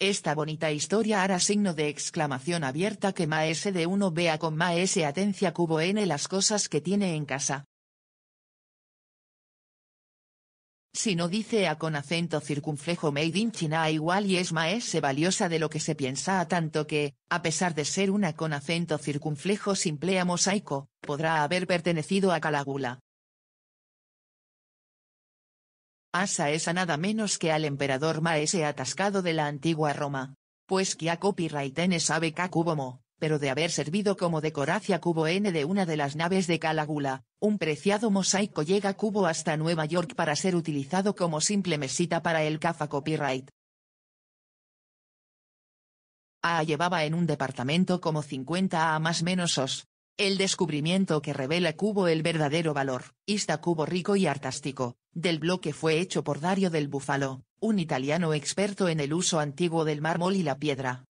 Esta bonita historia hará signo de exclamación abierta que maese de uno vea con maese atencia cubo n las cosas que tiene en casa. Si no dice a con acento circunflejo made in China igual y es maese valiosa de lo que se piensa a tanto que, a pesar de ser una con acento circunflejo simple a mosaico, podrá haber pertenecido a Calagula. Asa es a nada menos que al emperador Maese atascado de la antigua Roma. Pues que a copyright n sabe mo, pero de haber servido como decoracia cubo N de una de las naves de Calagula, un preciado mosaico llega cubo hasta Nueva York para ser utilizado como simple mesita para el CAFA copyright. A llevaba en un departamento como 50 A más menos os. El descubrimiento que revela Cubo el verdadero valor, ista Cubo rico y artástico, del bloque fue hecho por Dario del Búfalo, un italiano experto en el uso antiguo del mármol y la piedra.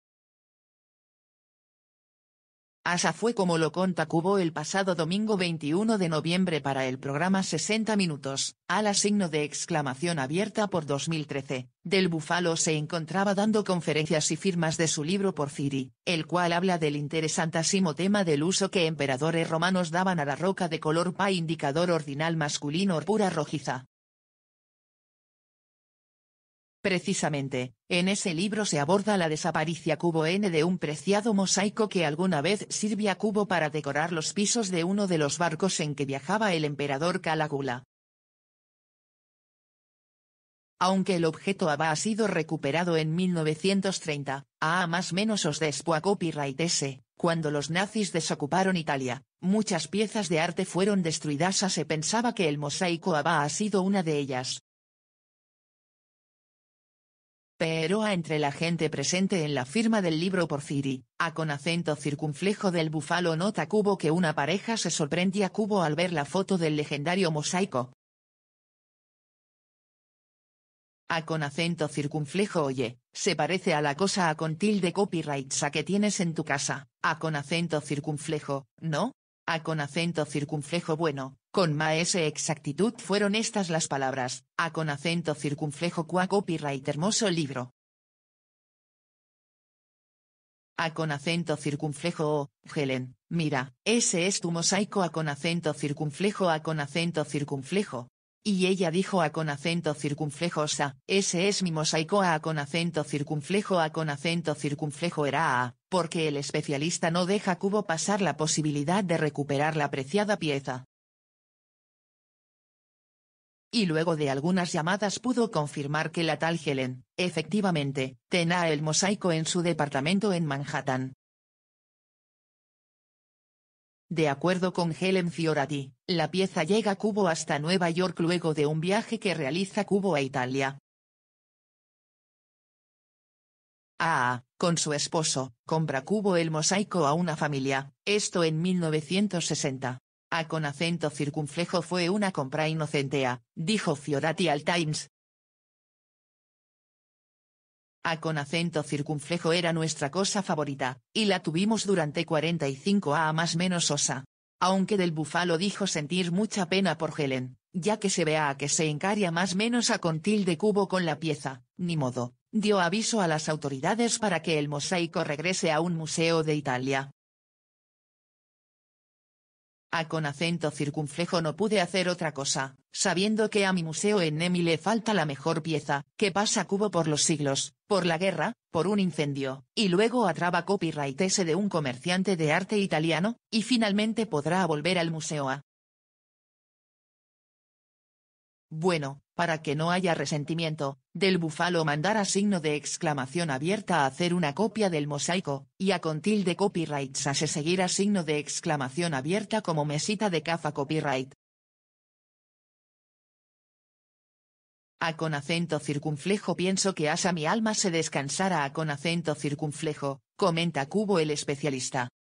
Asa fue como lo conta Cubo el pasado domingo 21 de noviembre para el programa 60 Minutos, a la signo de exclamación abierta por 2013, del Búfalo se encontraba dando conferencias y firmas de su libro Porfiri, el cual habla del interesantísimo tema del uso que emperadores romanos daban a la roca de color pa indicador ordinal masculino o pura rojiza, Precisamente, en ese libro se aborda la desaparición cubo N de un preciado mosaico que alguna vez sirvió a cubo para decorar los pisos de uno de los barcos en que viajaba el emperador Calagula. Aunque el objeto ha sido recuperado en 1930, a más menos os después copyright ese, cuando los nazis desocuparon Italia, muchas piezas de arte fueron destruidas a se pensaba que el mosaico ha sido una de ellas a entre la gente presente en la firma del libro por Porfiri, a con acento circunflejo del búfalo nota Cubo que una pareja se sorprendía Cubo al ver la foto del legendario mosaico. A con acento circunflejo oye, se parece a la cosa a con tilde copyrights a que tienes en tu casa, a con acento circunflejo, ¿no? A con acento circunflejo bueno, con maese exactitud fueron estas las palabras, a con acento circunflejo cua copyright hermoso libro. A con acento circunflejo o, Helen, mira, ese es tu mosaico a con acento circunflejo a con acento circunflejo. Y ella dijo a con acento circunflejo sa, ese es mi mosaico a con acento circunflejo a con acento circunflejo era a, porque el especialista no deja cubo pasar la posibilidad de recuperar la preciada pieza y luego de algunas llamadas pudo confirmar que la tal Helen, efectivamente, tenía el mosaico en su departamento en Manhattan. De acuerdo con Helen Fiorati, la pieza llega a Cubo hasta Nueva York luego de un viaje que realiza Cubo a Italia. Ah, con su esposo, compra Cubo el mosaico a una familia, esto en 1960. A ah, con acento circunflejo fue una compra inocentea, dijo Fiorati al Times. A ah, con acento circunflejo era nuestra cosa favorita, y la tuvimos durante 45 a más menos osa. Aunque del bufalo dijo sentir mucha pena por Helen, ya que se vea a que se encaria más menos a con tilde cubo con la pieza, ni modo, dio aviso a las autoridades para que el mosaico regrese a un museo de Italia. A con acento circunflejo no pude hacer otra cosa, sabiendo que a mi museo en Nemi le falta la mejor pieza, que pasa cubo por los siglos, por la guerra, por un incendio, y luego atraba copyright ese de un comerciante de arte italiano, y finalmente podrá volver al museo A. Bueno, para que no haya resentimiento, del búfalo mandara signo de exclamación abierta a hacer una copia del mosaico, y a con tilde copyrights a se a signo de exclamación abierta como mesita de cafa copyright. A con acento circunflejo pienso que asa mi alma se descansara a con acento circunflejo, comenta Cubo el especialista.